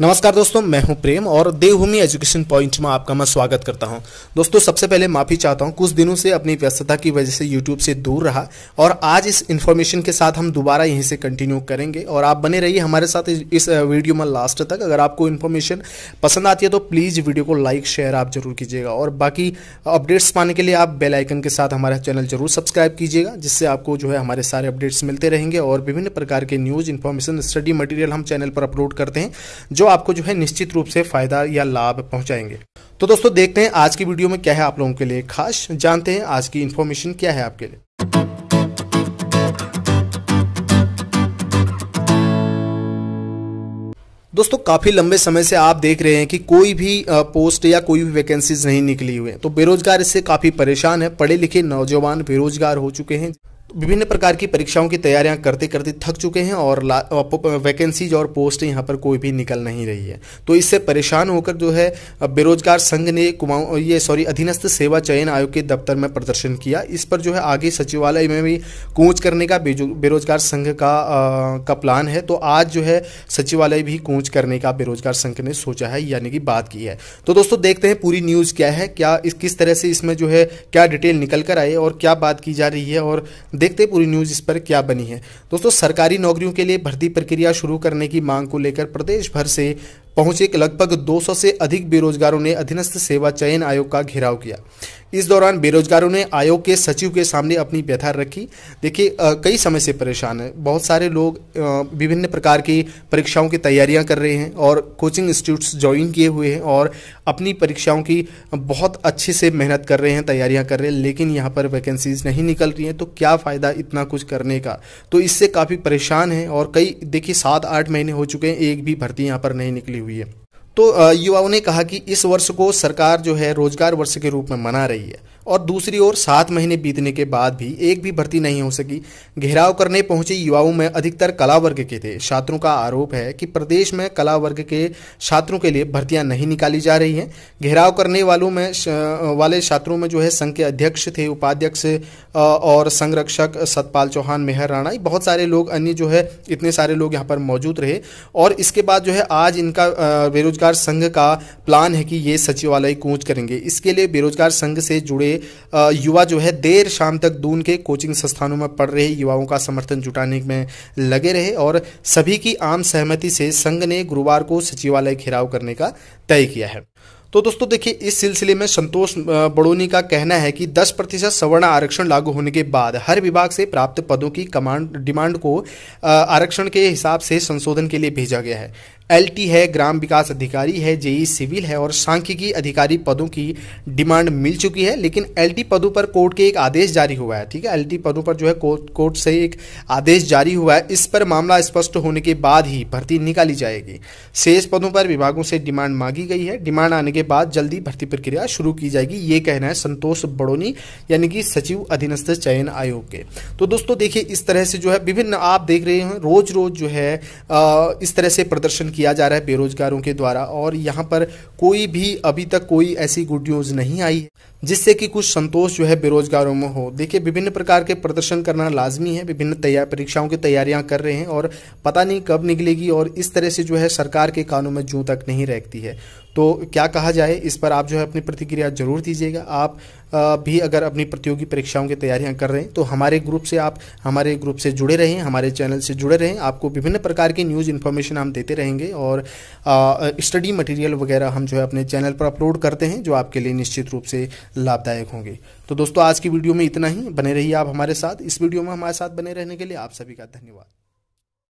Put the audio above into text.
नमस्कार दोस्तों मैं हूं प्रेम और देवभूमि एजुकेशन पॉइंट में आपका मैं स्वागत करता हूं दोस्तों सबसे पहले माफी चाहता हूं कुछ दिनों से अपनी व्यस्तता की वजह से यूट्यूब से दूर रहा और आज इस इन्फॉर्मेशन के साथ हम दोबारा यहीं से कंटिन्यू करेंगे और आप बने रहिए हमारे साथ इस वीडियो में लास्ट तक अगर आपको इन्फॉर्मेशन पसंद आती है तो प्लीज़ वीडियो को लाइक शेयर आप जरूर कीजिएगा और बाकी अपडेट्स पाने के लिए आप बेलाइकन के साथ हमारा चैनल जरूर सब्सक्राइब कीजिएगा जिससे आपको जो है हमारे सारे अपडेट्स मिलते रहेंगे और विभिन्न प्रकार के न्यूज़ इन्फॉर्मेशन स्टडी मटेरियल हम चैनल पर अपलोड करते हैं जो आपको जो है निश्चित रूप से फ़ायदा या लाभ पहुंचाएंगे तो दोस्तों देखते हैं आज की वीडियो में क्या है आप लोगों के लिए खास जानते हैं आज की इन्फॉर्मेशन क्या है आपके लिए दोस्तों काफ़ी लंबे समय से आप देख रहे हैं कि कोई भी पोस्ट या कोई भी वैकेंसीज नहीं निकली हुई है तो बेरोजगार इससे काफ़ी परेशान है पढ़े लिखे नौजवान बेरोजगार हो चुके हैं विभिन्न प्रकार की परीक्षाओं की तैयारियां करते करते थक चुके हैं और वैकेंसीज और पोस्ट यहाँ पर कोई भी निकल नहीं रही है तो इससे परेशान होकर जो है बेरोजगार संघ ने कुमाऊं ये सॉरी अधीनस्थ सेवा चयन आयोग के दफ्तर में प्रदर्शन किया इस पर जो है आगे सचिवालय में भी कूच करने का बेरोजगार संघ का आ, का प्लान है तो आज जो है सचिवालय भी कूच करने का बेरोजगार संघ ने सोचा है यानी कि बात की है तो दोस्तों देखते हैं पूरी न्यूज़ क्या है क्या इस किस तरह से इसमें जो है क्या डिटेल निकल कर आई और क्या बात की जा रही है और देखते हैं पूरी न्यूज़ इस पर क्या बनी है दोस्तों सरकारी नौकरियों के लिए भर्ती प्रक्रिया शुरू करने की मांग को लेकर प्रदेश भर से पहुंचे लगभग 200 से अधिक बेरोजगारों ने अधीनस्थ सेवा चयन आयोग का घेराव किया इस दौरान बेरोजगारों ने आयोग के सचिव के सामने अपनी व्यथा रखी देखिए कई समय से परेशान है बहुत सारे लोग विभिन्न प्रकार की परीक्षाओं की तैयारियां कर रहे हैं और कोचिंग इंस्टीट्यूट्स ज्वाइन किए हुए हैं और अपनी परीक्षाओं की बहुत अच्छे से मेहनत कर रहे हैं तैयारियां कर रहे हैं लेकिन यहाँ पर वैकेंसीज नहीं निकल रही हैं तो क्या फ़ायदा इतना कुछ करने का तो इससे काफ़ी परेशान है और कई देखिए सात आठ महीने हो चुके हैं एक भी भर्ती यहाँ पर नहीं निकली हुई है तो युवाओं ने कहा कि इस वर्ष को सरकार जो है रोजगार वर्ष के रूप में मना रही है और दूसरी ओर सात महीने बीतने के बाद भी एक भी भर्ती नहीं हो सकी घेराव करने पहुंचे युवाओं में अधिकतर कला वर्ग के थे छात्रों का आरोप है कि प्रदेश में कला वर्ग के छात्रों के लिए भर्तियां नहीं निकाली जा रही हैं घेराव करने वालों में वाले छात्रों में जो है संघ के अध्यक्ष थे उपाध्यक्ष और संरक्षक सतपाल चौहान मेहर राणा बहुत सारे लोग अन्य जो है इतने सारे लोग यहाँ पर मौजूद रहे और इसके बाद जो है आज इनका बेरोजगार संघ का प्लान है कि ये सचिवालय कूच करेंगे इसके लिए बेरोजगार संघ से जुड़े युवा जो है देर शाम तक दून के कोचिंग संस्थानों में पढ़ रहे युवाओं का समर्थन जुटाने में लगे रहे और सभी की आम सहमति से संघ ने गुरुवार को सचिवालय घेराव करने का तय किया है तो दोस्तों देखिए इस सिलसिले में संतोष बड़ोनी का कहना है कि 10 प्रतिशत सवर्ण आरक्षण लागू होने के बाद हर विभाग से प्राप्त पदों की कमांड डिमांड को आरक्षण के हिसाब से संशोधन के लिए भेजा गया है एलटी है ग्राम विकास अधिकारी है जेई सिविल है और सांख्यिकी अधिकारी पदों की डिमांड मिल चुकी है लेकिन एलटी पदों पर कोर्ट के एक आदेश जारी हुआ है ठीक है एलटी पदों पर जो है कोर्ट कोर्ट से एक आदेश जारी हुआ है इस पर मामला स्पष्ट होने के बाद ही भर्ती निकाली जाएगी शेष पदों पर विभागों से डिमांड मांगी गई है डिमांड आने के बाद जल्दी भर्ती प्रक्रिया शुरू की जाएगी ये कहना है संतोष बड़ोनी यानी कि सचिव अधीनस्थ चयन आयोग के तो दोस्तों देखिए इस तरह से जो है विभिन्न आप देख रहे हैं रोज रोज जो है इस तरह से प्रदर्शन किया जा रहा है बेरोजगारों के द्वारा और यहाँ पर कोई भी अभी तक कोई ऐसी गुड न्यूज़ नहीं आई जिससे कि कुछ संतोष जो है बेरोजगारों में हो देखिए विभिन्न प्रकार के प्रदर्शन करना लाजमी है विभिन्न तैयार परीक्षाओं की तैयारियां कर रहे हैं और पता नहीं कब निकलेगी और इस तरह से जो है सरकार के कानों में जू तक नहीं रहती है तो क्या कहा जाए इस पर आप जो है अपनी प्रतिक्रिया जरूर दीजिएगा आप भी अगर अपनी प्रतियोगी परीक्षाओं की तैयारियां कर रहे हैं तो हमारे ग्रुप से आप हमारे ग्रुप से जुड़े रहें हमारे चैनल से जुड़े रहें आपको विभिन्न प्रकार की न्यूज़ इन्फॉर्मेशन हम देते रहेंगे और स्टडी मटेरियल वगैरह हम जो है अपने चैनल पर अपलोड करते हैं जो आपके लिए निश्चित रूप से लाभदायक होंगे तो दोस्तों आज की वीडियो में इतना ही बने रहिए आप हमारे साथ इस वीडियो में हमारे साथ बने रहने के लिए आप सभी का धन्यवाद